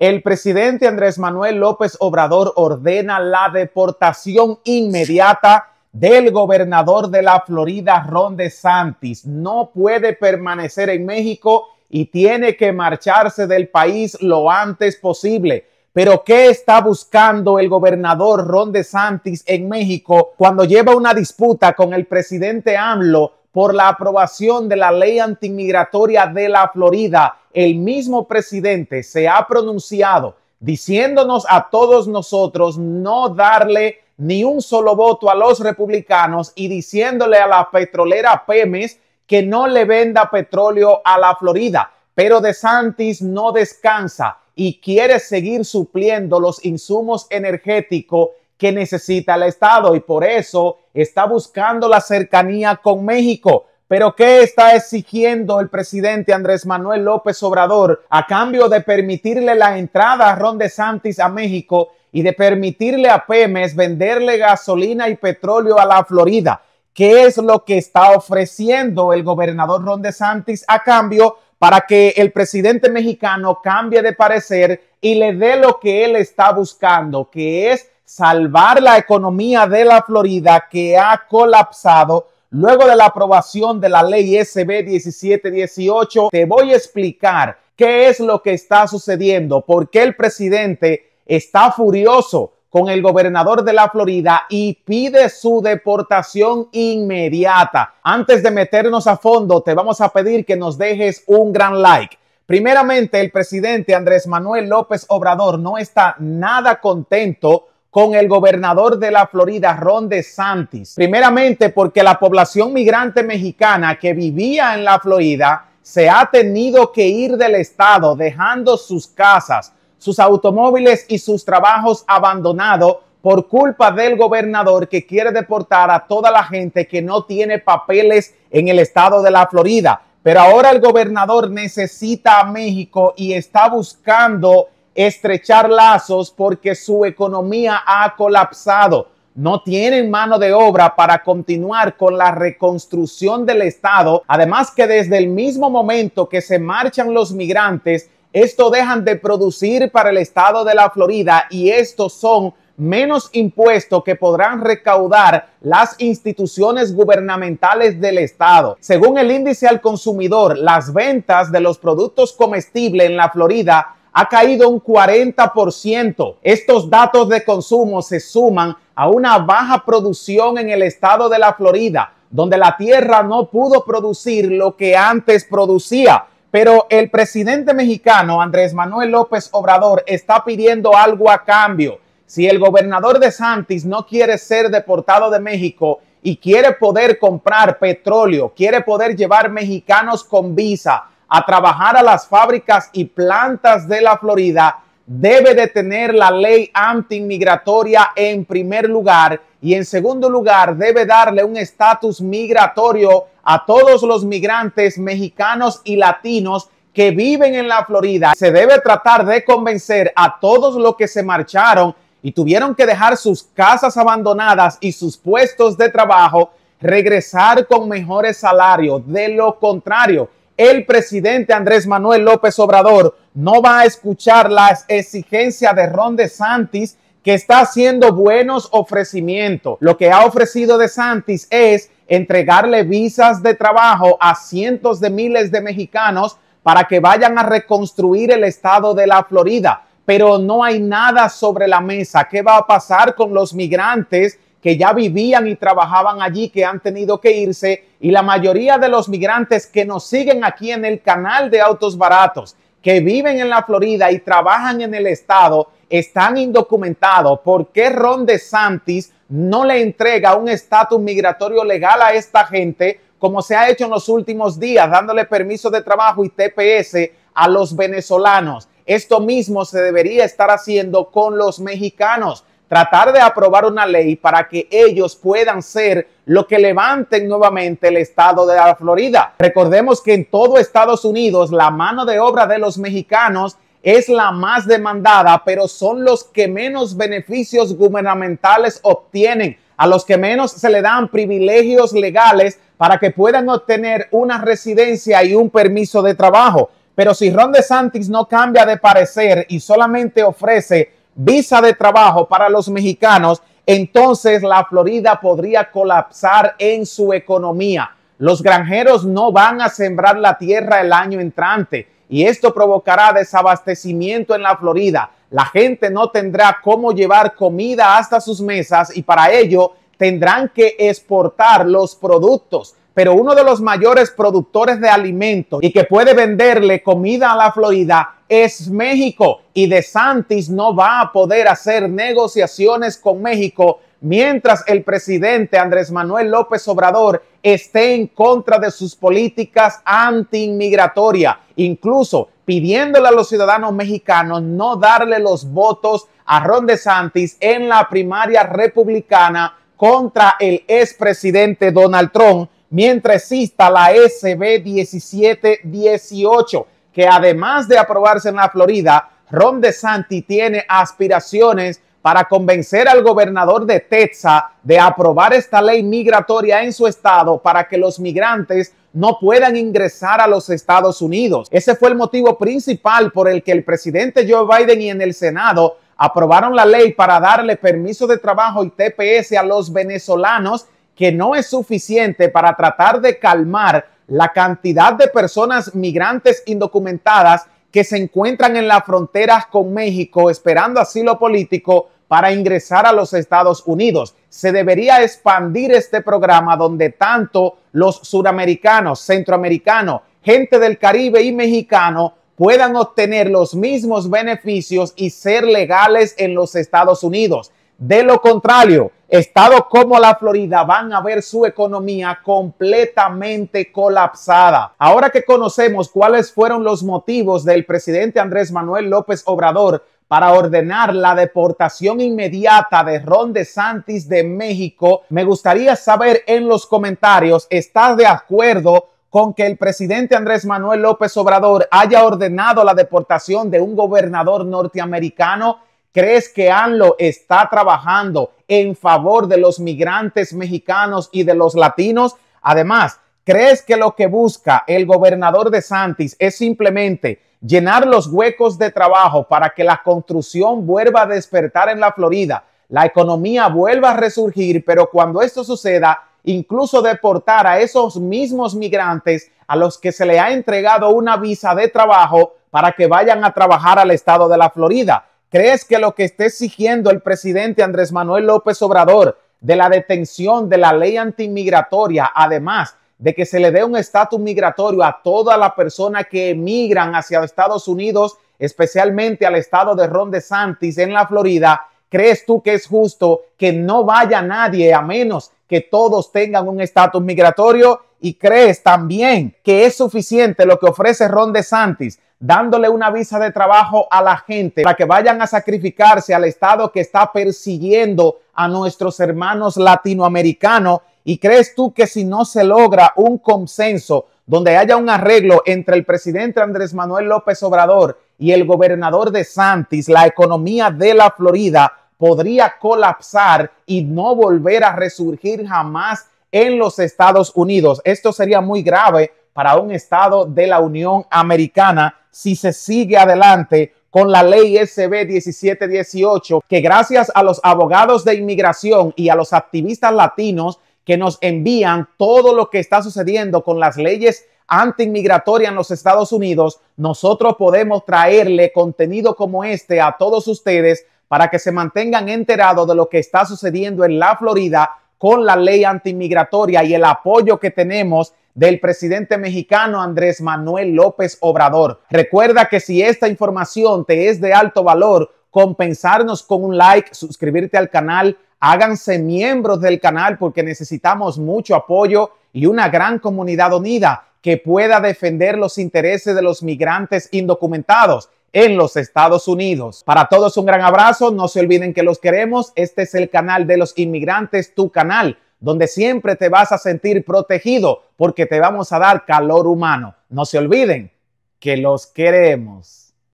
El presidente Andrés Manuel López Obrador ordena la deportación inmediata del gobernador de la Florida, Ron DeSantis. No puede permanecer en México y tiene que marcharse del país lo antes posible. Pero ¿qué está buscando el gobernador Ron DeSantis en México cuando lleva una disputa con el presidente AMLO por la aprobación de la ley antimigratoria de la Florida? El mismo presidente se ha pronunciado diciéndonos a todos nosotros no darle ni un solo voto a los republicanos y diciéndole a la petrolera Pemes que no le venda petróleo a la Florida. Pero DeSantis no descansa y quiere seguir supliendo los insumos energéticos que necesita el Estado y por eso está buscando la cercanía con México. Pero ¿qué está exigiendo el presidente Andrés Manuel López Obrador a cambio de permitirle la entrada a Ron DeSantis a México y de permitirle a Pemex venderle gasolina y petróleo a la Florida? ¿Qué es lo que está ofreciendo el gobernador Ron DeSantis a cambio para que el presidente mexicano cambie de parecer y le dé lo que él está buscando, que es salvar la economía de la Florida que ha colapsado luego de la aprobación de la ley SB 1718. Te voy a explicar qué es lo que está sucediendo, por qué el presidente está furioso con el gobernador de la Florida y pide su deportación inmediata. Antes de meternos a fondo, te vamos a pedir que nos dejes un gran like. Primeramente, el presidente Andrés Manuel López Obrador no está nada contento con el gobernador de la Florida, Ron DeSantis. Primeramente, porque la población migrante mexicana que vivía en la Florida se ha tenido que ir del estado, dejando sus casas sus automóviles y sus trabajos abandonados por culpa del gobernador que quiere deportar a toda la gente que no tiene papeles en el estado de la Florida. Pero ahora el gobernador necesita a México y está buscando estrechar lazos porque su economía ha colapsado. No tienen mano de obra para continuar con la reconstrucción del Estado. Además que desde el mismo momento que se marchan los migrantes, esto dejan de producir para el estado de la Florida y estos son menos impuestos que podrán recaudar las instituciones gubernamentales del Estado. Según el índice al consumidor, las ventas de los productos comestibles en la Florida ha caído un 40%. Estos datos de consumo se suman a una baja producción en el estado de la Florida, donde la tierra no pudo producir lo que antes producía. Pero el presidente mexicano Andrés Manuel López Obrador está pidiendo algo a cambio. Si el gobernador de Santis no quiere ser deportado de México y quiere poder comprar petróleo, quiere poder llevar mexicanos con visa a trabajar a las fábricas y plantas de la Florida, debe de tener la ley anti-inmigratoria en primer lugar y en segundo lugar, debe darle un estatus migratorio a todos los migrantes mexicanos y latinos que viven en la Florida. Se debe tratar de convencer a todos los que se marcharon y tuvieron que dejar sus casas abandonadas y sus puestos de trabajo, regresar con mejores salarios. De lo contrario, el presidente Andrés Manuel López Obrador no va a escuchar las exigencias de Ron DeSantis que está haciendo buenos ofrecimientos. Lo que ha ofrecido de Santis es entregarle visas de trabajo a cientos de miles de mexicanos para que vayan a reconstruir el estado de la Florida. Pero no hay nada sobre la mesa. ¿Qué va a pasar con los migrantes que ya vivían y trabajaban allí, que han tenido que irse? Y la mayoría de los migrantes que nos siguen aquí en el canal de Autos Baratos que viven en la Florida y trabajan en el estado están indocumentados. ¿Por qué Ron DeSantis no le entrega un estatus migratorio legal a esta gente como se ha hecho en los últimos días, dándole permiso de trabajo y TPS a los venezolanos? Esto mismo se debería estar haciendo con los mexicanos tratar de aprobar una ley para que ellos puedan ser lo que levanten nuevamente el estado de la Florida. Recordemos que en todo Estados Unidos la mano de obra de los mexicanos es la más demandada, pero son los que menos beneficios gubernamentales obtienen, a los que menos se le dan privilegios legales para que puedan obtener una residencia y un permiso de trabajo. Pero si Ron DeSantis no cambia de parecer y solamente ofrece visa de trabajo para los mexicanos, entonces la Florida podría colapsar en su economía. Los granjeros no van a sembrar la tierra el año entrante y esto provocará desabastecimiento en la Florida. La gente no tendrá cómo llevar comida hasta sus mesas y para ello tendrán que exportar los productos. Pero uno de los mayores productores de alimentos y que puede venderle comida a la Florida es México y De Santis no va a poder hacer negociaciones con México mientras el presidente Andrés Manuel López Obrador esté en contra de sus políticas antiinmigratoria, incluso pidiéndole a los ciudadanos mexicanos no darle los votos a Ron Santis en la primaria republicana contra el expresidente Donald Trump mientras exista la SB 1718 que además de aprobarse en la Florida, Ron DeSanti tiene aspiraciones para convencer al gobernador de Texas de aprobar esta ley migratoria en su estado para que los migrantes no puedan ingresar a los Estados Unidos. Ese fue el motivo principal por el que el presidente Joe Biden y en el Senado aprobaron la ley para darle permiso de trabajo y TPS a los venezolanos, que no es suficiente para tratar de calmar la cantidad de personas migrantes indocumentadas que se encuentran en las fronteras con México esperando asilo político para ingresar a los Estados Unidos. Se debería expandir este programa donde tanto los suramericanos, centroamericanos, gente del Caribe y mexicano puedan obtener los mismos beneficios y ser legales en los Estados Unidos. De lo contrario, estados como la Florida van a ver su economía completamente colapsada. Ahora que conocemos cuáles fueron los motivos del presidente Andrés Manuel López Obrador para ordenar la deportación inmediata de Ron DeSantis de México, me gustaría saber en los comentarios, ¿estás de acuerdo con que el presidente Andrés Manuel López Obrador haya ordenado la deportación de un gobernador norteamericano? ¿Crees que ANLO está trabajando en favor de los migrantes mexicanos y de los latinos? Además, ¿crees que lo que busca el gobernador de Santis es simplemente llenar los huecos de trabajo para que la construcción vuelva a despertar en la Florida, la economía vuelva a resurgir, pero cuando esto suceda, incluso deportar a esos mismos migrantes a los que se le ha entregado una visa de trabajo para que vayan a trabajar al estado de la Florida? ¿Crees que lo que está exigiendo el presidente Andrés Manuel López Obrador de la detención de la ley antimigratoria, además de que se le dé un estatus migratorio a toda la persona que emigran hacia Estados Unidos, especialmente al estado de Ronde Santis en la Florida, ¿crees tú que es justo que no vaya nadie a menos que todos tengan un estatus migratorio? y crees también que es suficiente lo que ofrece Ron DeSantis dándole una visa de trabajo a la gente para que vayan a sacrificarse al Estado que está persiguiendo a nuestros hermanos latinoamericanos? ¿Y crees tú que si no se logra un consenso donde haya un arreglo entre el presidente Andrés Manuel López Obrador y el gobernador de Santis, la economía de la Florida podría colapsar y no volver a resurgir jamás en los Estados Unidos. Esto sería muy grave para un Estado de la Unión Americana si se sigue adelante con la ley SB 1718, que gracias a los abogados de inmigración y a los activistas latinos que nos envían todo lo que está sucediendo con las leyes antiinmigratoria en los Estados Unidos, nosotros podemos traerle contenido como este a todos ustedes para que se mantengan enterados de lo que está sucediendo en la Florida con la ley antimigratoria y el apoyo que tenemos del presidente mexicano Andrés Manuel López Obrador. Recuerda que si esta información te es de alto valor, compensarnos con un like, suscribirte al canal, háganse miembros del canal porque necesitamos mucho apoyo y una gran comunidad unida que pueda defender los intereses de los migrantes indocumentados en los Estados Unidos. Para todos un gran abrazo, no se olviden que los queremos, este es el canal de los inmigrantes, tu canal, donde siempre te vas a sentir protegido porque te vamos a dar calor humano. No se olviden que los queremos.